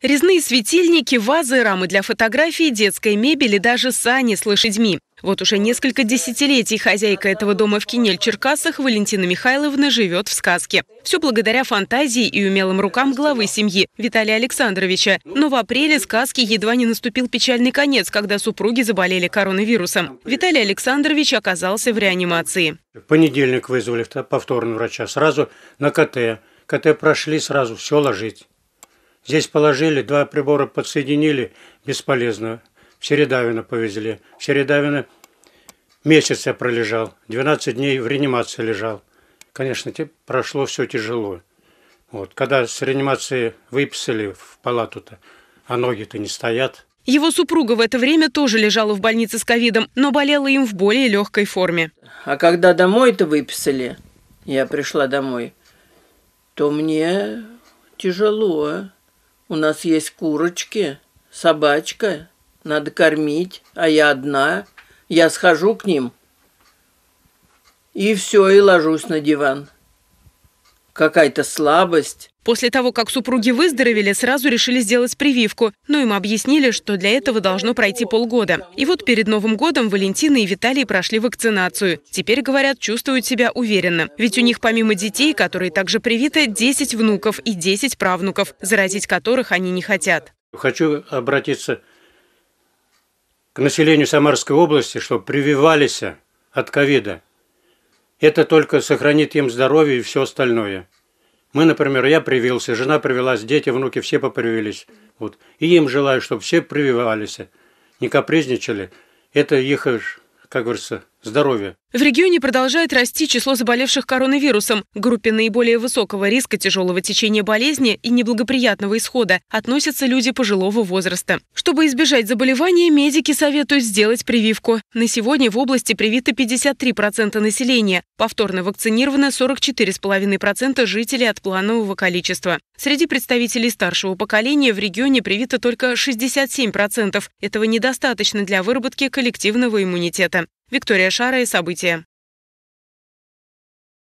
Резные светильники, вазы, рамы для фотографий, детской мебели, даже сани с лошадьми. Вот уже несколько десятилетий хозяйка этого дома в Кинель-Черкасах Валентина Михайловна живет в сказке. Все благодаря фантазии и умелым рукам главы семьи Виталия Александровича. Но в апреле сказке едва не наступил печальный конец, когда супруги заболели коронавирусом. Виталий Александрович оказался в реанимации. В понедельник вызвали повторно врача сразу на КТ. КТ прошли сразу, все ложить. Здесь положили, два прибора подсоединили, бесполезно. В Середавино повезли. В Середавино месяц я пролежал, 12 дней в реанимации лежал. Конечно, тебе прошло все тяжело. Вот, когда с реанимации выписали в палату-то, а ноги-то не стоят – его супруга в это время тоже лежала в больнице с ковидом, но болела им в более легкой форме. А когда домой-то выписали, я пришла домой, то мне тяжело. У нас есть курочки, собачка. Надо кормить, а я одна. Я схожу к ним. И все, и ложусь на диван какая-то слабость. После того, как супруги выздоровели, сразу решили сделать прививку, но ну, им объяснили, что для этого должно пройти полгода. И вот перед Новым годом Валентина и Виталий прошли вакцинацию. Теперь, говорят, чувствуют себя уверенно. Ведь у них помимо детей, которые также привиты, 10 внуков и 10 правнуков, заразить которых они не хотят. Хочу обратиться к населению Самарской области, чтобы прививались от ковида. Это только сохранит им здоровье и все остальное. Мы, например, я привился, жена привелась, дети, внуки, все попривились. Вот. И им желаю, чтобы все прививались, не капризничали. Это их, э, как говорится, здоровья. В регионе продолжает расти число заболевших коронавирусом. К группе наиболее высокого риска тяжелого течения болезни и неблагоприятного исхода относятся люди пожилого возраста. Чтобы избежать заболевания, медики советуют сделать прививку. На сегодня в области привито 53% населения. Повторно вакцинировано 44,5% жителей от планового количества. Среди представителей старшего поколения в регионе привито только 67%. Этого недостаточно для выработки коллективного иммунитета. Виктория Шара и события.